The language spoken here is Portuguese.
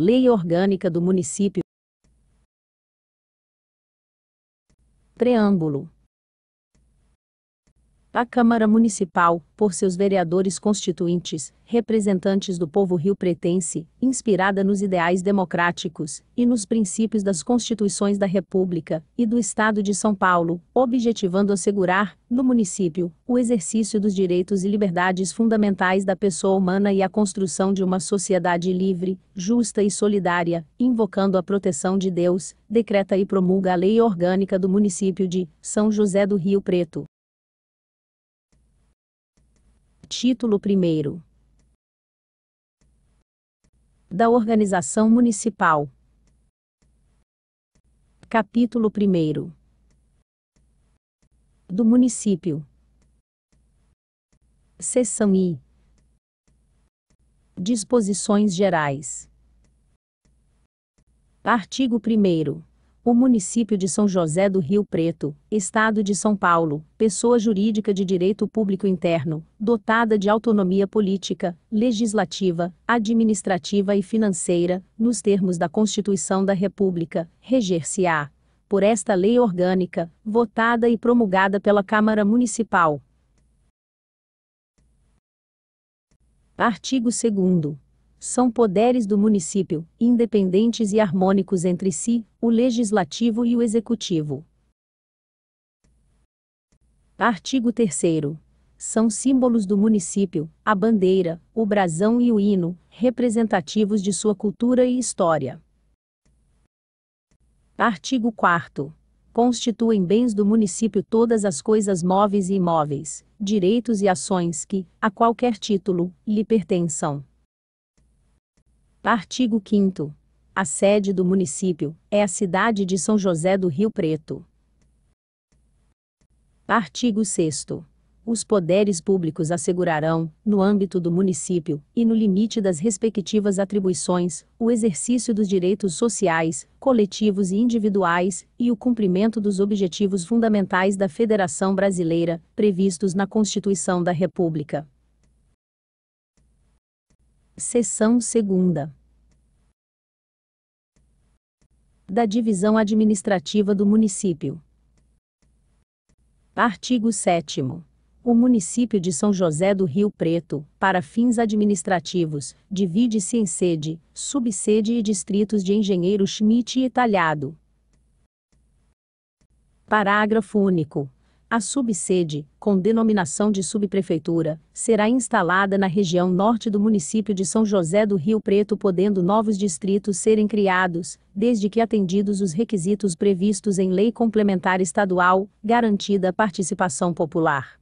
Lei Orgânica do Município. Preâmbulo a Câmara Municipal, por seus vereadores constituintes, representantes do povo rio-pretense, inspirada nos ideais democráticos e nos princípios das Constituições da República e do Estado de São Paulo, objetivando assegurar, no município, o exercício dos direitos e liberdades fundamentais da pessoa humana e a construção de uma sociedade livre, justa e solidária, invocando a proteção de Deus, decreta e promulga a Lei Orgânica do Município de São José do Rio Preto. Título 1 Da Organização Municipal. Capítulo 1 Do Município. Seção I. Disposições Gerais. Artigo 1 o município de São José do Rio Preto, Estado de São Paulo, pessoa jurídica de direito público interno, dotada de autonomia política, legislativa, administrativa e financeira, nos termos da Constituição da República, reger-se-á por esta lei orgânica, votada e promulgada pela Câmara Municipal. Artigo 2 são poderes do município, independentes e harmônicos entre si, o legislativo e o executivo. Artigo 3 são símbolos do município, a bandeira, o brasão e o hino, representativos de sua cultura e história. Artigo 4 Constituem bens do município todas as coisas móveis e imóveis, direitos e ações que, a qualquer título, lhe pertençam. Artigo 5 A sede do município é a cidade de São José do Rio Preto. Artigo 6 Os poderes públicos assegurarão, no âmbito do município e no limite das respectivas atribuições, o exercício dos direitos sociais, coletivos e individuais e o cumprimento dos objetivos fundamentais da Federação Brasileira, previstos na Constituição da República. Seção 2 da divisão administrativa do município. Artigo 7. O município de São José do Rio Preto, para fins administrativos, divide-se em sede, subsede e distritos de Engenheiro Schmidt e Talhado. Parágrafo único. A subsede, com denominação de subprefeitura, será instalada na região norte do município de São José do Rio Preto, podendo novos distritos serem criados, desde que atendidos os requisitos previstos em lei complementar estadual, garantida a participação popular.